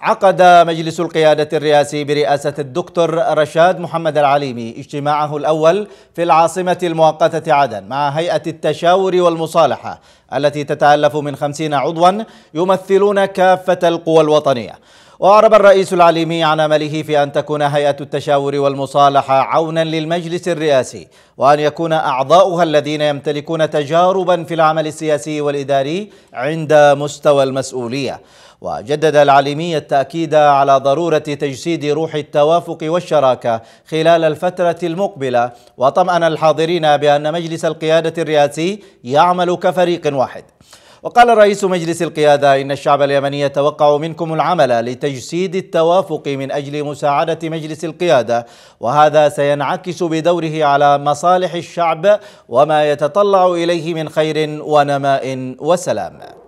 عقد مجلس القيادة الرئاسي برئاسة الدكتور رشاد محمد العليمي اجتماعه الأول في العاصمة المؤقتة عدن مع هيئة التشاور والمصالحة التي تتألف من خمسين عضوا يمثلون كافة القوى الوطنية وأعرب الرئيس العليمي عن أمله في أن تكون هيئة التشاور والمصالحة عونا للمجلس الرئاسي وأن يكون أعضاؤها الذين يمتلكون تجاربا في العمل السياسي والإداري عند مستوى المسؤولية وجدد العليمي التأكيد على ضرورة تجسيد روح التوافق والشراكة خلال الفترة المقبلة وطمأن الحاضرين بأن مجلس القيادة الرئاسي يعمل كفريق واحد وقال رئيس مجلس القيادة إن الشعب اليمني يتوقع منكم العمل لتجسيد التوافق من أجل مساعدة مجلس القيادة وهذا سينعكس بدوره على مصالح الشعب وما يتطلع إليه من خير ونماء وسلام